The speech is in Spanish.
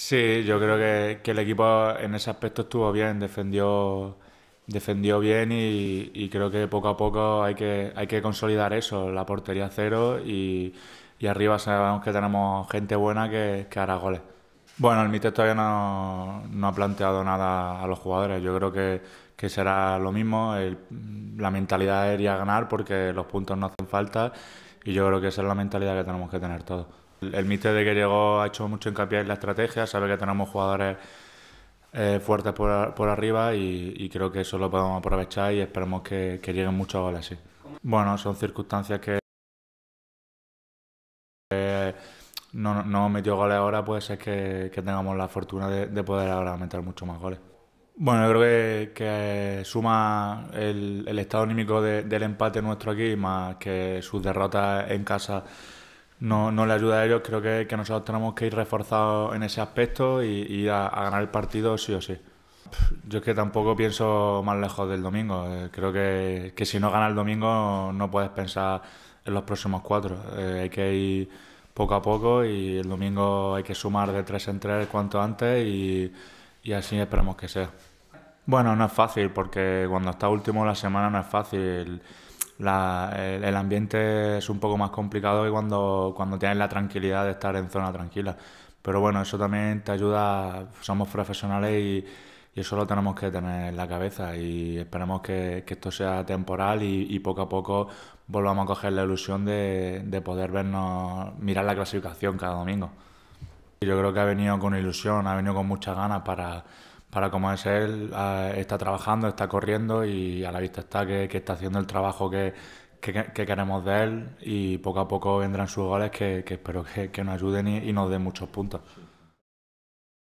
Sí, yo creo que, el equipo en ese aspecto estuvo bien, defendió, defendió bien y, creo que poco a poco hay que, hay que consolidar eso, la portería cero y, arriba sabemos que tenemos gente buena que, hará goles. Bueno, el míster todavía no, ha planteado nada a los jugadores. Yo creo que, será lo mismo. la mentalidad sería ganar porque los puntos no hacen falta y yo creo que esa es la mentalidad que tenemos que tener todos. El míster de que llegó ha hecho mucho hincapié en la estrategia, sabe que tenemos jugadores eh, fuertes por, arriba y, creo que eso lo podemos aprovechar y esperemos que, lleguen muchos goles, sí. Bueno, son circunstancias que no, no metió goles ahora, pues es que, tengamos la fortuna de, de poder ahora meter muchos más goles. Bueno, yo creo que, suma el, estado anímico del empate nuestro aquí, más que sus derrotas en casa no, le ayuda a ellos. Creo que, nosotros tenemos que ir reforzados en ese aspecto y, a, ganar el partido sí o sí. Yo es que tampoco pienso más lejos del domingo. Eh, creo que, si no gana el domingo no puedes pensar en los próximos cuatro. Eh, hay que ir poco a poco y el domingo hay que sumar de tres en tres cuanto antes y, y así esperamos que sea. Bueno, no es fácil porque cuando está último la semana no es fácil. La, el, ambiente es un poco más complicado que cuando, cuando tienes la tranquilidad de estar en zona tranquila. Pero bueno, eso también te ayuda, somos profesionales y, y eso lo tenemos que tener en la cabeza y esperemos que, que esto sea temporal y, y, poco a poco volvamos a coger la ilusión de, de poder vernos, mirar la clasificación cada domingo. Yo creo que ha venido con ilusión, ha venido con muchas ganas para para cómo es él, eh, está trabajando, está corriendo y a la vista está que, está haciendo el trabajo que, queremos de él y poco a poco vendrán sus goles que, espero que, nos ayuden y nos den muchos puntos.